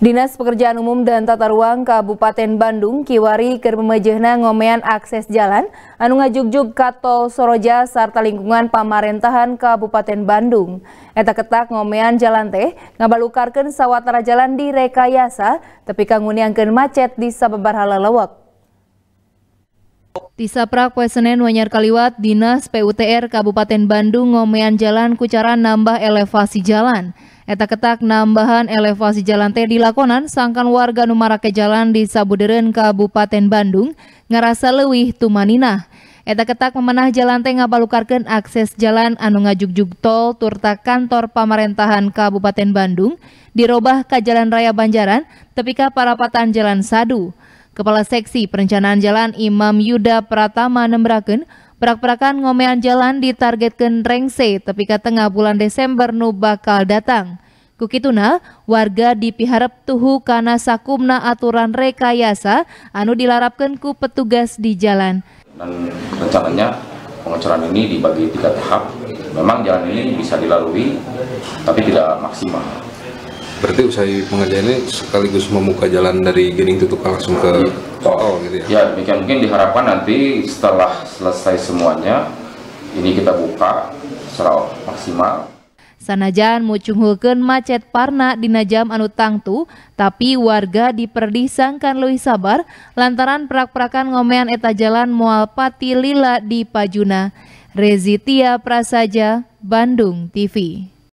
Dinas Pekerjaan Umum dan Tata Ruang Kabupaten Bandung, Kiwari Kermejehna ngomean akses jalan, anu ngajugjug Kato Soroja serta lingkungan pamarentahan Kabupaten Bandung. Eta ketak ngomean jalan teh, ngabalukarkan sawatara jalan di rekayasa, tapi kanguniangkan macet di sababar halalawak. di Prak wesenen Wanyar Kaliwat, Dinas PUTR Kabupaten Bandung ngomean jalan kucara nambah elevasi jalan. Eta-ketak nambahan elevasi jalan teh dilakonan sangkan warga numarake jalan di Sabuderen Kabupaten Bandung ngerasa lewih tumanina. Eta-ketak memenah jalan teh ngabalukarkan akses jalan anu ngajugjug tol turta kantor pamarentahan Kabupaten Bandung dirobah ke Jalan Raya Banjaran tepika parapatan Jalan Sadu. Kepala Seksi Perencanaan Jalan Imam Yuda Pratama nembraken prak perakan ngomean jalan ditargetkan Rengse, ke tengah bulan Desember nu bakal datang. Kukituna, warga di piharap tuhu karena sakumna aturan rekayasa anu dilarapkan ku petugas di jalan. Dan rencananya pengecoran ini dibagi tiga tahap. Memang jalan ini bisa dilalui, tapi tidak maksimal berarti usai pengajian ini sekaligus membuka jalan dari gini Tutup langsung ke tol, gitu ya? Ya demikian mungkin diharapkan nanti setelah selesai semuanya ini kita buka secara maksimal. Sanajan mucunghulkeun macet parna dina jam anu tangtu, tapi warga diperdisangkan leuwih sabar lantaran prak-prakan ngomean eta jalan moal pati lila di Pajuna. Rezitia Prasaja, Bandung TV.